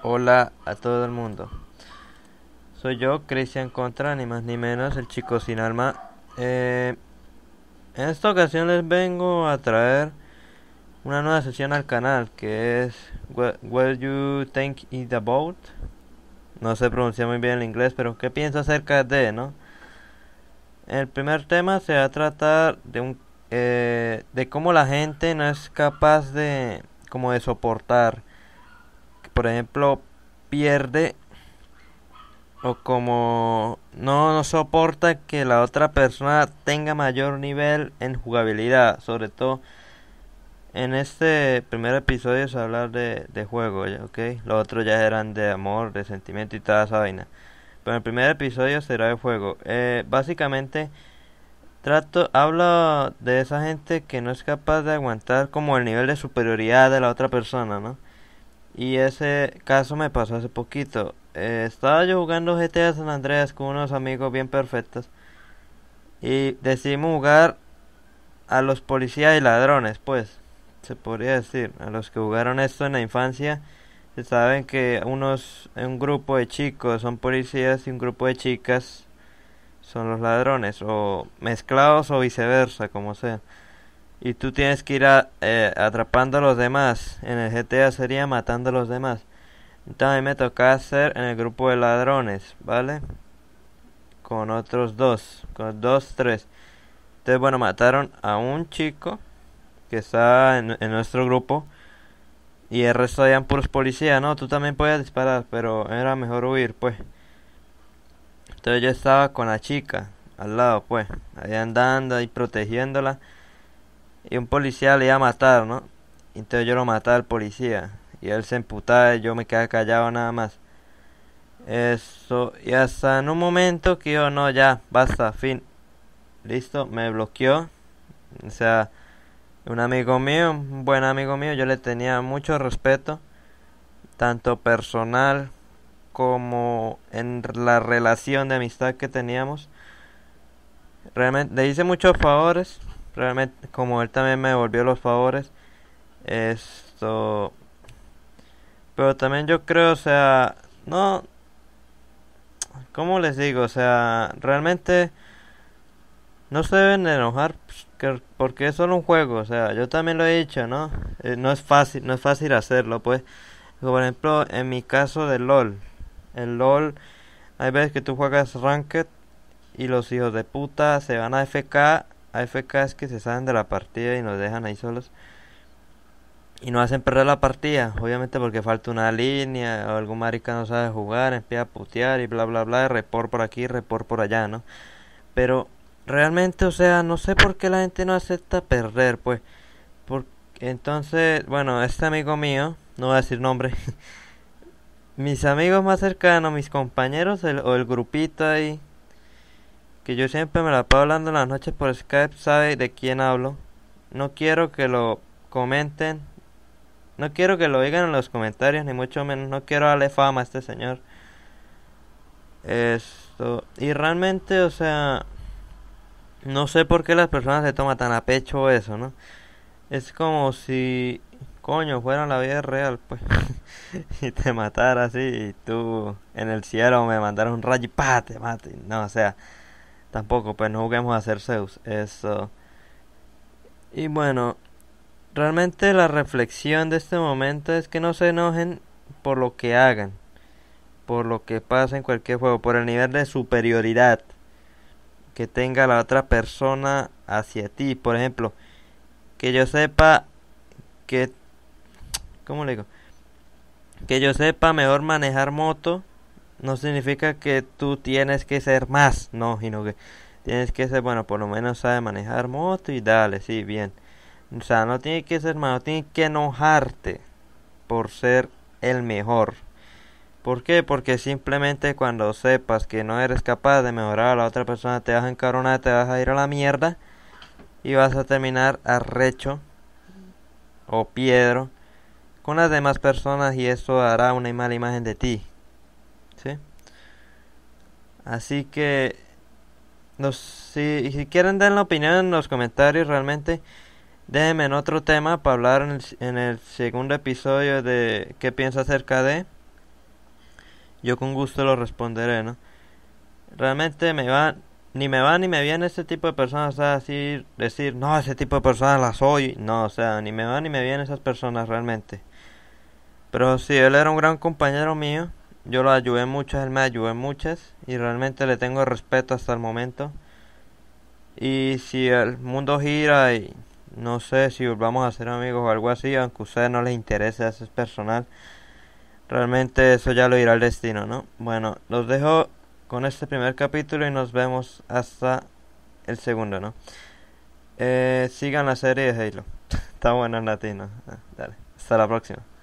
Hola a todo el mundo. Soy yo, Cristian Contra, ni más ni menos, el chico sin alma. Eh, en esta ocasión les vengo a traer una nueva sesión al canal que es What, You Think It About. No se pronuncia muy bien el inglés, pero ¿qué pienso acerca de, no? El primer tema se va a tratar de un eh, de cómo la gente no es capaz de como de soportar por ejemplo, pierde o como no, no soporta que la otra persona tenga mayor nivel en jugabilidad, sobre todo en este primer episodio es hablar de, de juego, ¿ok? Los otros ya eran de amor, de sentimiento y toda esa vaina. Pero en el primer episodio será de juego. Eh, básicamente, trato, hablo de esa gente que no es capaz de aguantar como el nivel de superioridad de la otra persona, ¿no? Y ese caso me pasó hace poquito. Eh, estaba yo jugando GTA San Andreas con unos amigos bien perfectos. Y decidimos jugar a los policías y ladrones, pues. Se podría decir. A los que jugaron esto en la infancia. saben que unos, un grupo de chicos son policías y un grupo de chicas son los ladrones. O mezclados o viceversa, como sea y tú tienes que ir eh, atrapando a los demás. En el GTA sería matando a los demás. Entonces me toca hacer en el grupo de ladrones, ¿vale? Con otros dos, con dos, tres. Entonces, bueno, mataron a un chico que está en, nuestro grupo. Y el resto eran puros policías, ¿no? Tú también podías disparar, pero era mejor huir, pues. Entonces yo estaba con la chica al lado, pues. Ahí andando, ahí protegiéndola. Y un policía le iba a matar, ¿no? Entonces yo lo mataba al policía. Y él se emputaba y yo me quedaba callado nada más. Eso. Y hasta en un momento que yo no, ya, basta, fin. Listo, me bloqueó. O sea, un amigo mío, un buen amigo mío, yo le tenía mucho respeto. Tanto personal como en la relación de amistad que teníamos. Realmente le hice muchos favores realmente como él también me devolvió los favores esto pero también yo creo o sea no cómo les digo o sea realmente no se deben enojar pues, porque es solo un juego o sea yo también lo he dicho no eh, no es fácil no es fácil hacerlo pues por ejemplo en mi caso de lol el lol hay veces que tú juegas ranked y los hijos de puta se van a FK hay es que se salen de la partida y nos dejan ahí solos. Y nos hacen perder la partida, obviamente porque falta una línea, o algún marica no sabe jugar, empieza a putear y bla bla bla, report por aquí, report por allá, ¿no? Pero realmente, o sea, no sé por qué la gente no acepta perder, pues. entonces, bueno, este amigo mío, no voy a decir nombre, mis amigos más cercanos, mis compañeros el, o el grupito ahí, que yo siempre me la paso hablando en las noches por Skype, sabe de quién hablo. No quiero que lo comenten, no quiero que lo digan en los comentarios, ni mucho menos, no quiero darle fama a este señor. Esto, y realmente, o sea, no sé por qué las personas se toman tan a pecho eso, ¿no? Es como si, coño, fuera la vida real, pues, y te matara así, y tú en el cielo me mandara un rayo y pa te mate. No, o sea, tampoco, pues no juguemos a ser Zeus. Eso. Y bueno, realmente la reflexión de este momento es que no se enojen por lo que hagan, por lo que pasa en cualquier juego, por el nivel de superioridad que tenga la otra persona hacia ti. Por ejemplo, que yo sepa que... ¿Cómo le digo? Que yo sepa mejor manejar moto no significa que tú tienes que ser más, no, sino que tienes que ser, bueno, por lo menos sabe manejar moto y dale, sí, bien. O sea, no tienes que ser más, no tienes que enojarte por ser el mejor. ¿Por qué? Porque simplemente cuando sepas que no eres capaz de mejorar a la otra persona, te vas a encaronar, te vas a ir a la mierda y vas a terminar arrecho o piedro con las demás personas y eso hará una mala imagen de ti. Así que, si, quieren dar la opinión en los comentarios, realmente déjenme en otro tema para hablar en el, segundo episodio de qué piensa acerca de. Yo con gusto lo responderé, ¿no? Realmente me va, ni me va ni me viene ese tipo de personas a decir, decir, no, ese tipo de personas las soy. No, o sea, ni me va ni me vienen esas personas realmente. Pero sí, él era un gran compañero mío. Yo lo ayudé mucho, él me ayudó muchas y realmente le tengo respeto hasta el momento. Y si el mundo gira y no sé si volvamos a ser amigos o algo así, aunque a ustedes no les interese, eso es personal. Realmente eso ya lo irá al destino, ¿no? Bueno, los dejo con este primer capítulo y nos vemos hasta el segundo, ¿no? Eh, sigan la serie de Halo. Está bueno en latino. Ah, dale, hasta la próxima.